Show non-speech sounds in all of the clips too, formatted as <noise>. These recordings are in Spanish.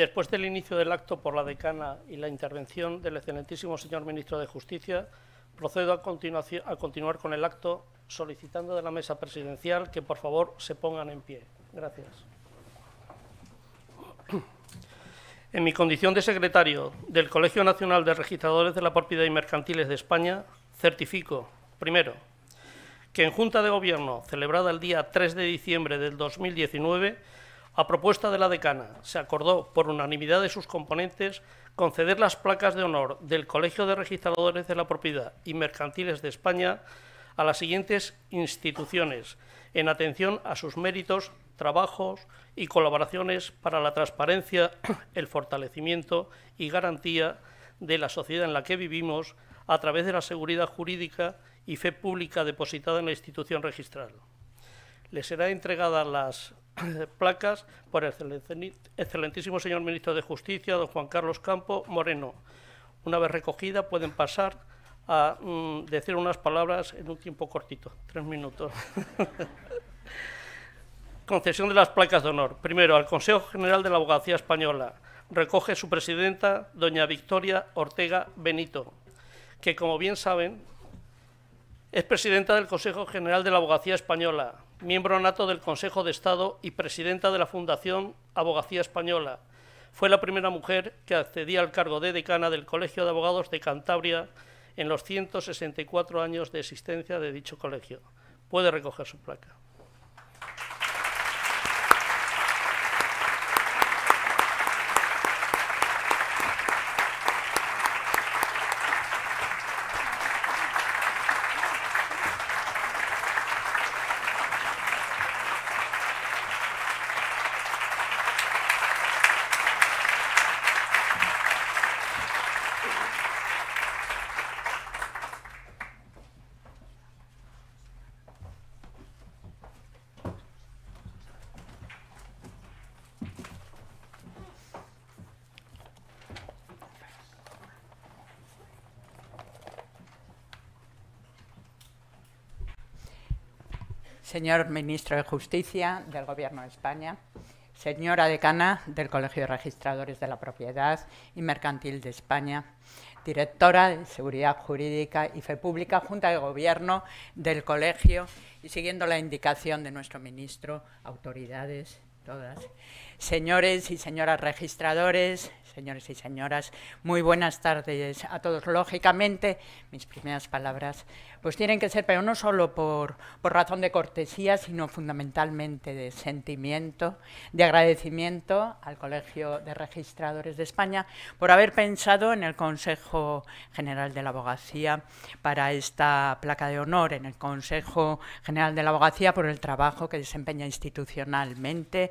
Después del inicio del acto por la decana y la intervención del excelentísimo señor ministro de Justicia, procedo a, continuar con el acto solicitando de la mesa presidencial que por favor se pongan en pie. Gracias. En mi condición de secretario del Colegio Nacional de Registradores de la Propiedad y Mercantiles de España, certifico, primero, que en Junta de Gobierno, celebrada el día 3 de diciembre del 2019, a propuesta de la decana, se acordó por unanimidad de sus componentes conceder las placas de honor del Colegio de Registradores de la Propiedad y Mercantiles de España a las siguientes instituciones, en atención a sus méritos, trabajos y colaboraciones para la transparencia, <clears throat> el fortalecimiento y garantía de la sociedad en la que vivimos a través de la seguridad jurídica y fe pública depositada en la institución registral. Le será entregada las <coughs> placas por el excelentísimo señor ministro de Justicia, don Juan Carlos Campo Moreno. Una vez recogida, pueden pasar a mm, decir unas palabras en un tiempo cortito, tres minutos. <laughs> Concesión de las placas de honor. Primero, al Consejo General de la Abogacía Española. Recoge su presidenta, doña Victoria Ortega Benito, que, como bien saben, es presidenta del Consejo General de la Abogacía Española, miembro nato del Consejo de Estado y presidenta de la Fundación Abogacía Española. Fue la primera mujer que accedía al cargo de decana del Colegio de Abogados de Cantabria en los 164 años de existencia de dicho colegio. Puede recoger su placa. señor ministro de Justicia del Gobierno de España, señora decana del Colegio de Registradores de la Propiedad y Mercantil de España, directora de Seguridad Jurídica y Fe Pública, Junta de Gobierno del Colegio y siguiendo la indicación de nuestro ministro, autoridades Señores y señoras registradores, señores y señoras, muy buenas tardes a todos. Lógicamente, mis primeras palabras pues tienen que ser, pero no solo por, por razón de cortesía, sino fundamentalmente de sentimiento, de agradecimiento al Colegio de Registradores de España por haber pensado en el Consejo General de la Abogacía para esta placa de honor, en el Consejo General de la Abogacía por el trabajo que desempeña institucionalmente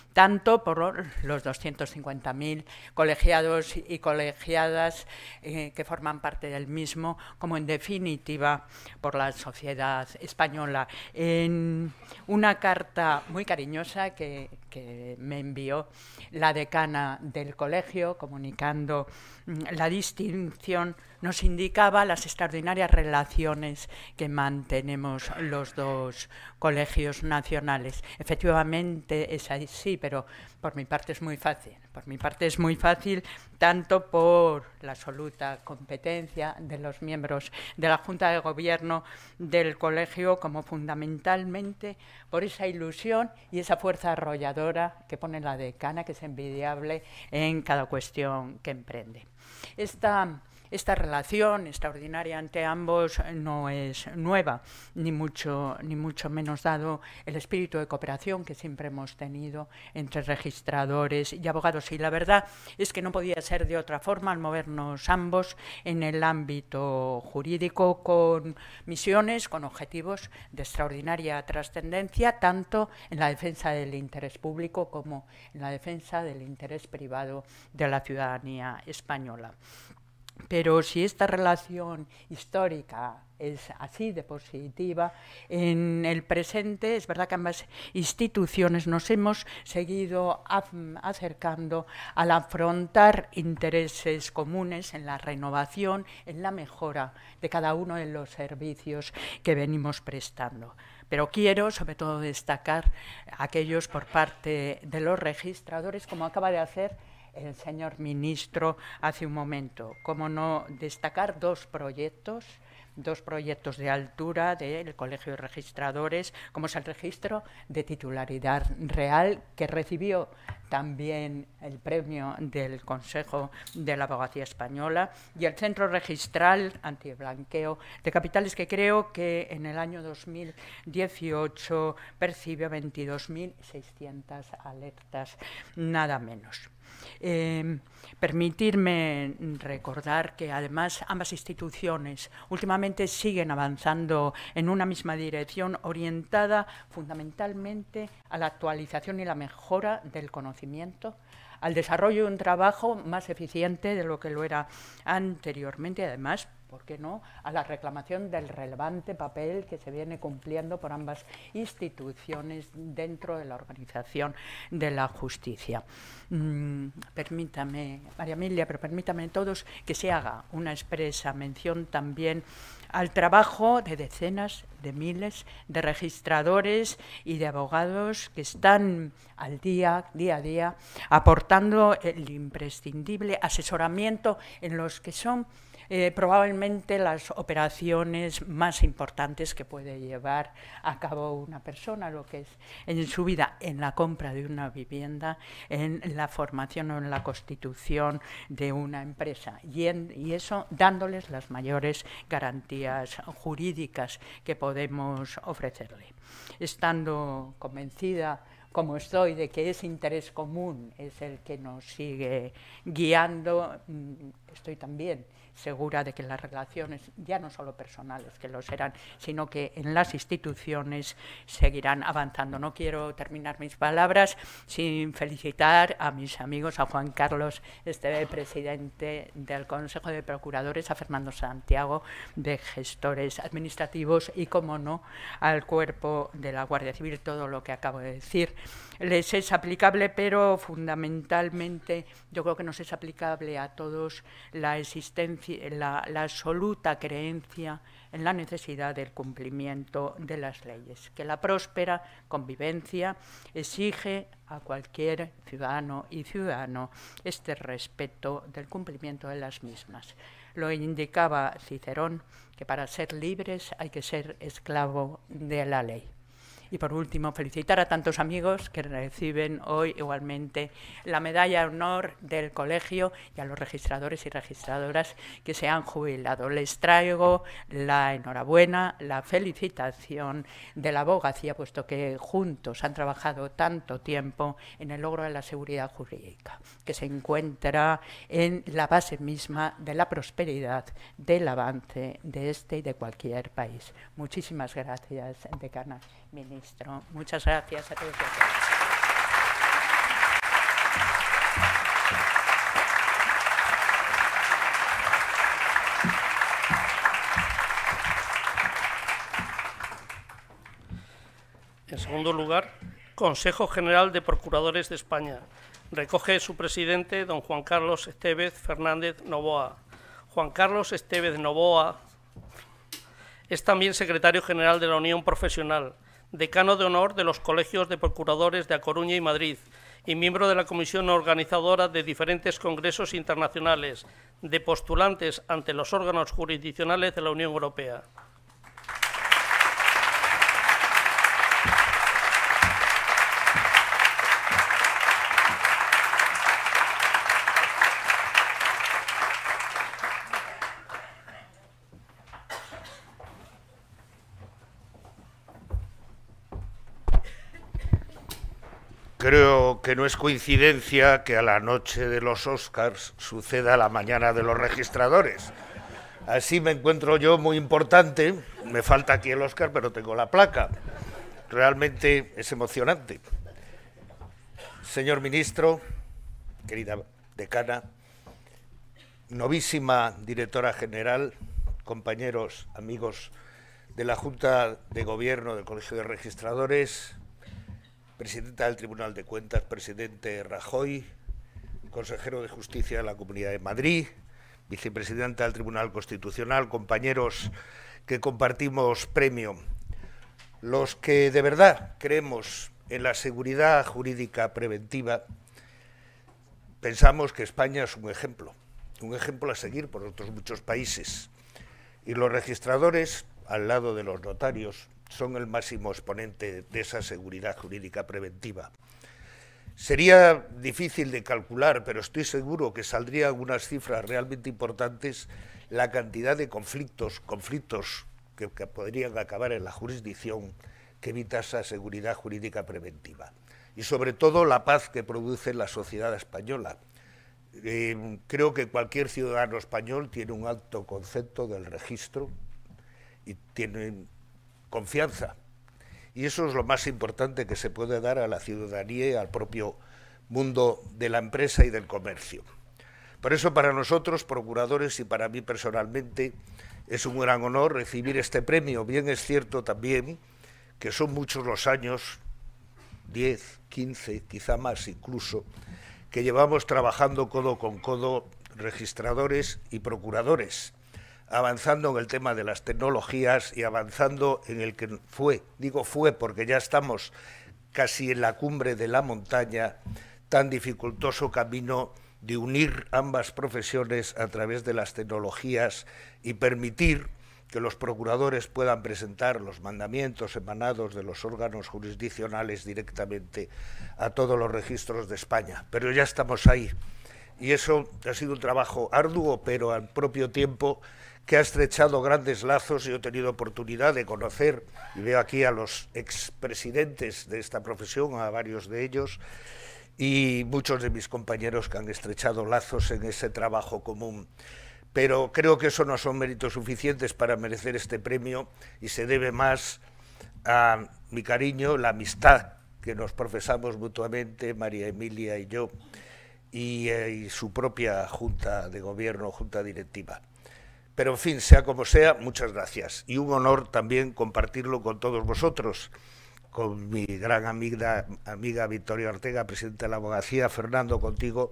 tanto por los 250.000 colegiados y colegiadas eh, que forman parte del mismo, como en definitiva por la sociedad española. En una carta muy cariñosa que, que me envió la decana del colegio, comunicando mm, la distinción, nos indicaba las extraordinarias relaciones que mantenemos los dos colegios nacionales. Efectivamente, es así, pero por mi parte es muy fácil. Por mi parte es muy fácil, tanto por la absoluta competencia de los miembros de la Junta de Gobierno del Colegio, como fundamentalmente por esa ilusión y esa fuerza arrolladora que pone la decana, que es envidiable en cada cuestión que emprende. Esta esta relación extraordinaria entre ambos no es nueva, ni mucho, ni mucho menos dado el espíritu de cooperación que siempre hemos tenido entre registradores y abogados. Y la verdad es que no podía ser de otra forma al movernos ambos en el ámbito jurídico con misiones, con objetivos de extraordinaria trascendencia, tanto en la defensa del interés público como en la defensa del interés privado de la ciudadanía española. Pero si esta relación histórica es así de positiva, en el presente es verdad que ambas instituciones nos hemos seguido acercando al afrontar intereses comunes en la renovación, en la mejora de cada uno de los servicios que venimos prestando pero quiero sobre todo destacar aquellos por parte de los registradores, como acaba de hacer el señor ministro hace un momento. Como no destacar dos proyectos dos proyectos de altura del Colegio de Registradores, como es el registro de titularidad real, que recibió también el premio del Consejo de la Abogacía Española, y el Centro Registral Antiblanqueo de Capitales, que creo que en el año 2018 percibió 22.600 alertas, nada menos. Em, permitirme recordar que además ambas instituciones últimamente siguen avanzando en una misma dirección orientada fundamentalmente a la actualización y la mejora del conocimiento al desarrollo de un trabajo más eficiente de lo que lo era anteriormente, además ¿por qué no?, a la reclamación del relevante papel que se viene cumpliendo por ambas instituciones dentro de la organización de la justicia. Mm, permítame, María Emilia, pero permítame todos que se haga una expresa mención también al trabajo de decenas de miles de registradores y de abogados que están al día, día a día, aportando el imprescindible asesoramiento en los que son eh, probablemente las operaciones más importantes que puede llevar a cabo una persona, lo que es en su vida, en la compra de una vivienda, en la formación o en la constitución de una empresa. Y, y eso dándoles las mayores garantías jurídicas que podemos ofrecerle. Estando convencida como estoy, de que ese interés común es el que nos sigue guiando, mm, estoy también segura de que las relaciones, ya no solo personales, que lo serán, sino que en las instituciones seguirán avanzando. No quiero terminar mis palabras sin felicitar a mis amigos, a Juan Carlos, este presidente del Consejo de Procuradores, a Fernando Santiago, de gestores administrativos y, como no, al cuerpo de la Guardia Civil, todo lo que acabo de decir les es aplicable, pero fundamentalmente yo creo que nos es aplicable a todos la existencia, la absoluta creencia en la necesidad del cumplimiento de las leyes, que la próspera convivencia exige a cualquier ciudadano y ciudadano este respeto del cumplimiento de las mismas. Lo indicaba Cicerón, que para ser libres hay que ser esclavo de la ley. Y por último, felicitar a tantos amigos que reciben hoy igualmente la medalla de honor del colegio y a los registradores y registradoras que se han jubilado. Les traigo la enhorabuena, la felicitación de la abogacía, puesto que juntos han trabajado tanto tiempo en el logro de la seguridad jurídica, que se encuentra en la base misma de la prosperidad, del avance de este y de cualquier país. Muchísimas gracias, decana ministro. Muchas gracias a todos. En segundo lugar, Consejo General de Procuradores de España. Recoge su presidente, don Juan Carlos Estevez Fernández Novoa. Juan Carlos Estevez Novoa es también secretario general de la Unión Profesional, decano de honor de los colegios de procuradores de A Coruña y Madrid y miembro de la comisión organizadora de diferentes congresos internacionales de postulantes ante los órganos jurisdiccionales de la Unión Europea. Creo que no es coincidencia que a la noche de los Oscars suceda la mañana de los registradores. Así me encuentro yo muy importante. Me falta aquí el Oscar, pero tengo la placa. Realmente es emocionante. Señor ministro, querida decana, novísima directora general, compañeros, amigos de la Junta de Gobierno del Colegio de Registradores, presidenta del Tribunal de Cuentas, presidente Rajoy, consejero de Justicia de la Comunidad de Madrid, vicepresidenta del Tribunal Constitucional, compañeros que compartimos premio. Los que de verdad creemos en la seguridad jurídica preventiva, pensamos que España es un ejemplo, un ejemplo a seguir por otros muchos países. Y los registradores, al lado de los notarios, son el máximo exponente de esa seguridad jurídica preventiva. Sería difícil de calcular, pero estoy seguro que saldrían algunas cifras realmente importantes la cantidad de conflictos, conflictos que, podrían acabar en la jurisdicción que evita esa seguridad jurídica preventiva. Y sobre todo la paz que produce la sociedad española. Eh, creo que cualquier ciudadano español tiene un alto concepto del registro y tiene confianza. Y eso es lo más importante que se puede dar a la ciudadanía y al propio mundo de la empresa y del comercio. Por eso para nosotros, procuradores, y para mí personalmente, es un gran honor recibir este premio. Bien es cierto también que son muchos los años, 10, 15, quizá más incluso, que llevamos trabajando codo con codo registradores y procuradores avanzando en el tema de las tecnologías y avanzando en el que fue, digo fue porque ya estamos casi en la cumbre de la montaña, tan dificultoso camino de unir ambas profesiones a través de las tecnologías y permitir que los procuradores puedan presentar los mandamientos emanados de los órganos jurisdiccionales directamente a todos los registros de España. Pero ya estamos ahí. Y eso ha sido un trabajo arduo, pero al propio tiempo que ha estrechado grandes lazos. y he tenido oportunidad de conocer, y veo aquí a los expresidentes de esta profesión, a varios de ellos, y muchos de mis compañeros que han estrechado lazos en ese trabajo común. Pero creo que eso no son méritos suficientes para merecer este premio y se debe más a mi cariño, la amistad que nos profesamos mutuamente, María Emilia y yo, y eh, su propia junta de gobierno, junta directiva. Pero en fin, sea como sea, muchas gracias. Y un honor también compartirlo con todos vosotros, con mi gran amiga, amiga Victoria Ortega, presidente de la abogacía, Fernando, contigo,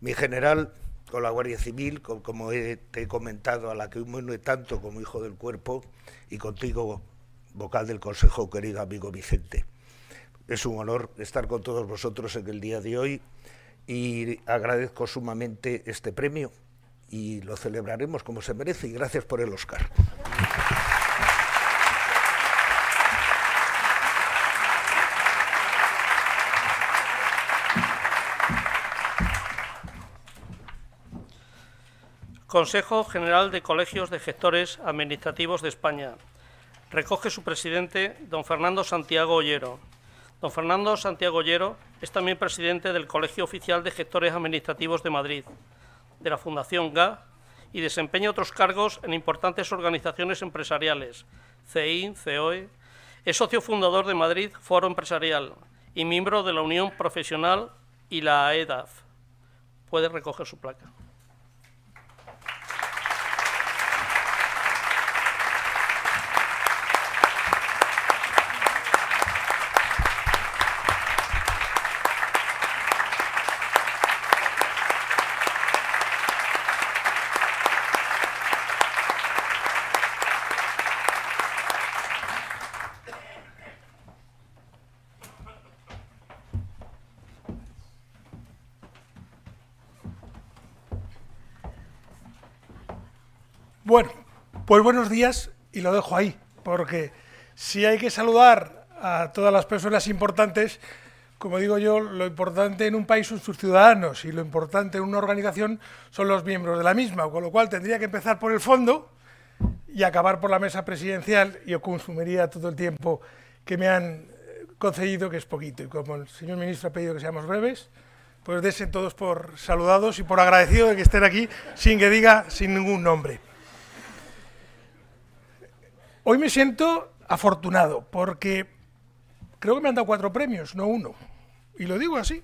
mi general, con la Guardia Civil, como te he comentado, a la que es tanto como hijo del cuerpo, y contigo, vocal del Consejo, querido amigo Vicente. Es un honor estar con todos vosotros en el día de hoy y agradezco sumamente este premio y lo celebraremos como se merece y gracias por el Oscar. Consejo General de Colegios de Gestores Administrativos de España. Recoge su presidente, don Fernando Santiago Ollero. Don Fernando Santiago Ollero es también presidente del Colegio Oficial de Gestores Administrativos de Madrid de la Fundación GA y desempeña otros cargos en importantes organizaciones empresariales, CEIN, COE, es socio fundador de Madrid Foro Empresarial y miembro de la Unión Profesional y la AEDAF. Puede recoger su placa. Pues buenos días y lo dejo ahí, porque si hay que saludar a todas las personas importantes, como digo yo, lo importante en un país son sus ciudadanos y lo importante en una organización son los miembros de la misma, con lo cual tendría que empezar por el fondo y acabar por la mesa presidencial y yo consumiría todo el tiempo que me han eh, concedido, que es poquito. Y como el señor ministro ha pedido que seamos breves, pues desen todos por saludados y por agradecido de que estén aquí sin que diga sin ningún nombre. Hoy me siento afortunado porque creo que me han dado cuatro premios, no uno. Y lo digo así.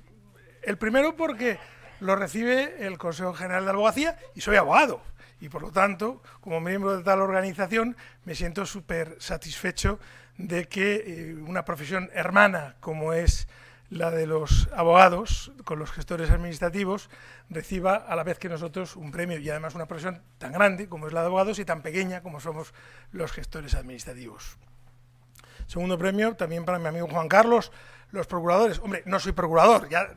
El primero porque lo recibe el Consejo General de Abogacía y soy abogado. Y por lo tanto, como miembro de tal organización, me siento súper satisfecho de que eh, una profesión hermana como es la de los abogados con los gestores administrativos reciba a la vez que nosotros un premio y además una profesión tan grande como es la de abogados y tan pequeña como somos los gestores administrativos. Segundo premio también para mi amigo Juan Carlos, los procuradores. Hombre, no soy procurador, ya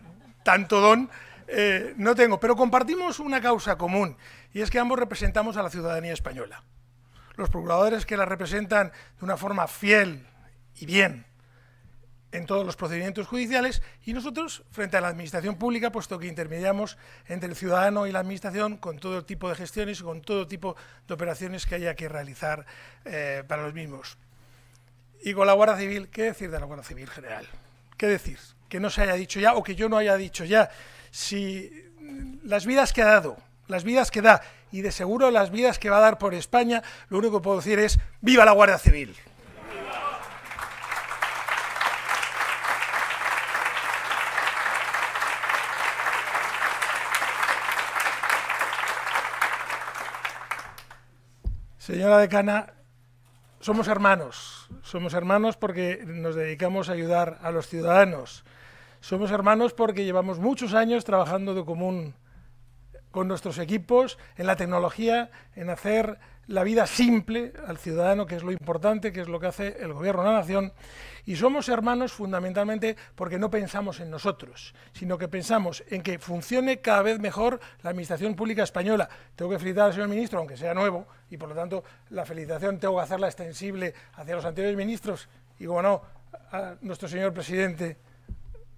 tanto don eh, no tengo, pero compartimos una causa común y es que ambos representamos a la ciudadanía española. Los procuradores que la representan de una forma fiel y bien en todos los procedimientos judiciales y nosotros frente a la administración pública, puesto que intermediamos entre el ciudadano y la administración con todo tipo de gestiones y con todo tipo de operaciones que haya que realizar eh, para los mismos. Y con la Guardia Civil, ¿qué decir de la Guardia Civil General? ¿Qué decir? Que no se haya dicho ya o que yo no haya dicho ya. Si las vidas que ha dado, las vidas que da y de seguro las vidas que va a dar por España, lo único que puedo decir es ¡Viva la Guardia Civil! Señora decana, somos hermanos, somos hermanos porque nos dedicamos a ayudar a los ciudadanos, somos hermanos porque llevamos muchos años trabajando de común con nuestros equipos, en la tecnología, en hacer la vida simple al ciudadano, que es lo importante, que es lo que hace el gobierno de la nación. Y somos hermanos fundamentalmente porque no pensamos en nosotros, sino que pensamos en que funcione cada vez mejor la administración pública española. Tengo que felicitar al señor ministro, aunque sea nuevo, y por lo tanto la felicitación tengo que hacerla extensible hacia los anteriores ministros y, bueno, a nuestro señor presidente,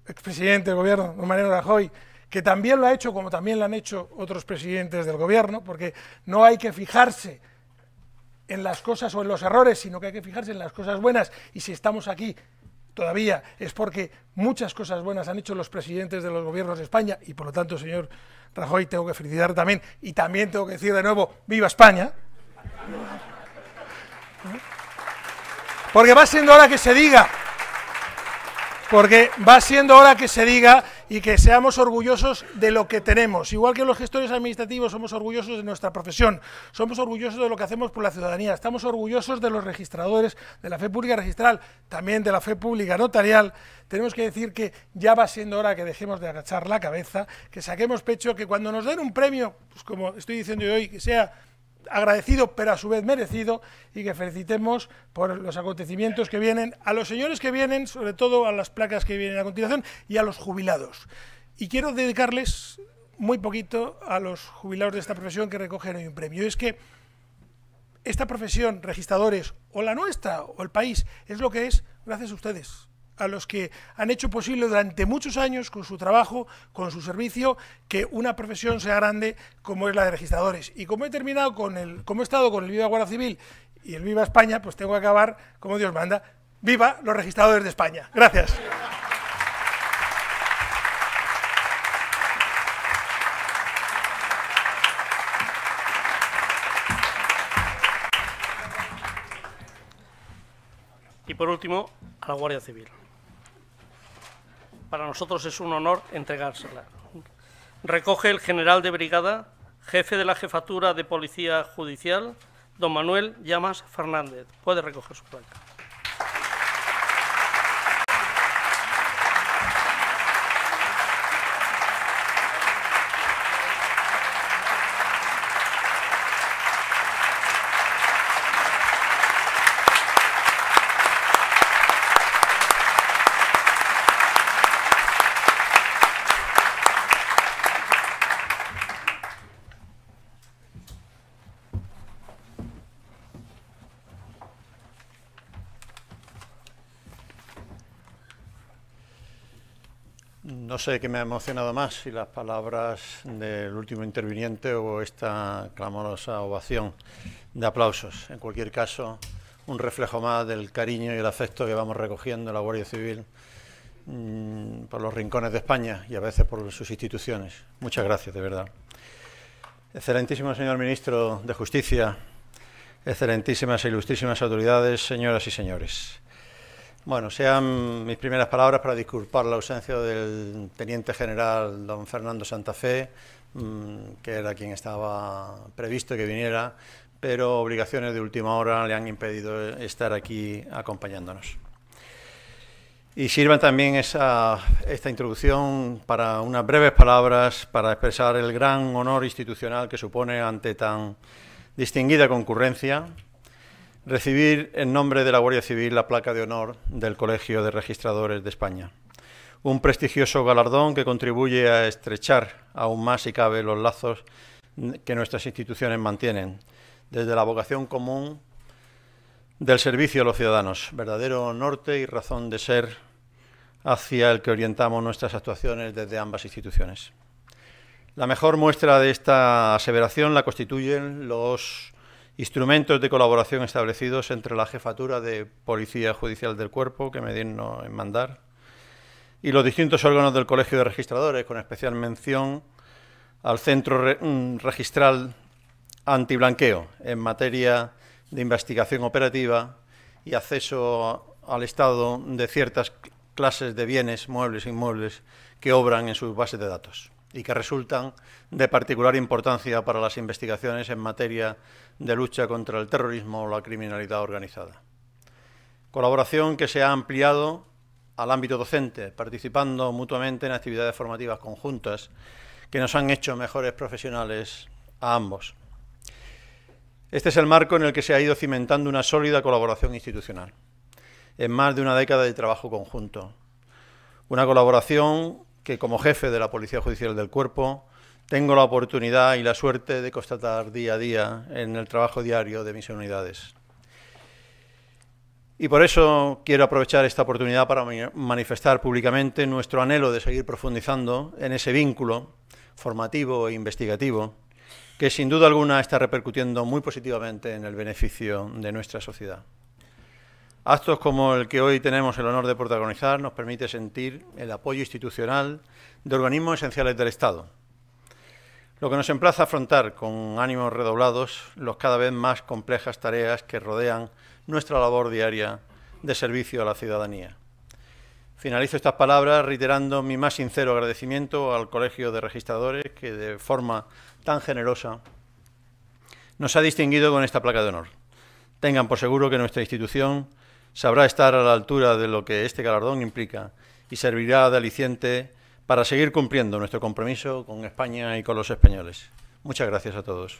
expresidente del gobierno, don Mariano Rajoy, que también lo ha hecho como también lo han hecho otros presidentes del gobierno, porque no hay que fijarse en las cosas o en los errores, sino que hay que fijarse en las cosas buenas. Y si estamos aquí todavía es porque muchas cosas buenas han hecho los presidentes de los gobiernos de España y por lo tanto, señor Rajoy, tengo que felicitar también y también tengo que decir de nuevo, viva España. Porque va siendo hora que se diga, porque va siendo hora que se diga y que seamos orgullosos de lo que tenemos. Igual que los gestores administrativos somos orgullosos de nuestra profesión, somos orgullosos de lo que hacemos por la ciudadanía, estamos orgullosos de los registradores, de la fe pública registral, también de la fe pública notarial. Tenemos que decir que ya va siendo hora que dejemos de agachar la cabeza, que saquemos pecho, que cuando nos den un premio, pues como estoy diciendo hoy, que sea agradecido, pero a su vez merecido, y que felicitemos por los acontecimientos que vienen, a los señores que vienen, sobre todo a las placas que vienen a continuación, y a los jubilados. Y quiero dedicarles muy poquito a los jubilados de esta profesión que recogen hoy un premio. Es que esta profesión, registradores, o la nuestra, o el país, es lo que es gracias a ustedes a los que han hecho posible durante muchos años con su trabajo, con su servicio, que una profesión sea grande como es la de registradores. Y como he terminado con el, como he estado con el Viva Guardia Civil y el Viva España, pues tengo que acabar, como Dios manda, viva los registradores de España. Gracias. Y por último, a la Guardia Civil. Para nosotros es un honor entregársela. Recoge el general de brigada, jefe de la Jefatura de Policía Judicial, don Manuel Llamas Fernández. Puede recoger su placa. No sé qué me ha emocionado más, si las palabras del último interviniente o esta clamorosa ovación de aplausos. En cualquier caso, un reflejo más del cariño y el afecto que vamos recogiendo en la Guardia Civil mm, por los rincones de España y a veces por sus instituciones. Muchas gracias, de verdad. Excelentísimo señor ministro de Justicia, excelentísimas e ilustrísimas autoridades, señoras y señores. Bueno, sean mis primeras palabras para disculpar la ausencia del teniente general don Fernando Santa Fe, mm, que era quien estaba previsto que viniera, pero obligaciones de última hora le han impedido estar aquí acompañándonos. Y sirva también esta introducción para unas breves palabras para expresar el gran honor institucional que supone ante tan distinguida concurrencia recibir en nombre de la Guardia Civil la placa de honor del Colegio de Registradores de España. Un prestigioso galardón que contribuye a estrechar aún más, si cabe, los lazos que nuestras instituciones mantienen, desde la vocación común del servicio a los ciudadanos, verdadero norte y razón de ser hacia el que orientamos nuestras actuaciones desde ambas instituciones. La mejor muestra de esta aseveración la constituyen los instrumentos de colaboración establecidos entre la jefatura de Policía Judicial del Cuerpo, que me digno en mandar, y los distintos órganos del Colegio de Registradores, con especial mención al Centro mm, Registral Antiblanqueo en materia de investigación operativa y acceso al Estado de ciertas clases de bienes, muebles e inmuebles, que obran en sus bases de datos y que resultan de particular importancia para las investigaciones en materia de lucha contra el terrorismo o la criminalidad organizada. Colaboración que se ha ampliado al ámbito docente, participando mutuamente en actividades formativas conjuntas que nos han hecho mejores profesionales a ambos. Este es el marco en el que se ha ido cimentando una sólida colaboración institucional, en más de una década de trabajo conjunto. Una colaboración que como jefe de la Policía Judicial del Cuerpo tengo la oportunidad y la suerte de constatar día a día en el trabajo diario de mis unidades. Y por eso quiero aprovechar esta oportunidad para manifestar públicamente nuestro anhelo de seguir profundizando en ese vínculo formativo e investigativo que sin duda alguna está repercutiendo muy positivamente en el beneficio de nuestra sociedad. Actos como el que hoy tenemos el honor de protagonizar nos permite sentir el apoyo institucional de organismos esenciales del Estado, lo que nos emplaza a afrontar con ánimos redoblados las cada vez más complejas tareas que rodean nuestra labor diaria de servicio a la ciudadanía. Finalizo estas palabras reiterando mi más sincero agradecimiento al Colegio de Registradores que de forma tan generosa nos ha distinguido con esta placa de honor. Tengan por seguro que nuestra institución sabrá estar a la altura de lo que este galardón implica y servirá de aliciente para seguir cumpliendo nuestro compromiso con España y con los españoles. Muchas gracias a todos.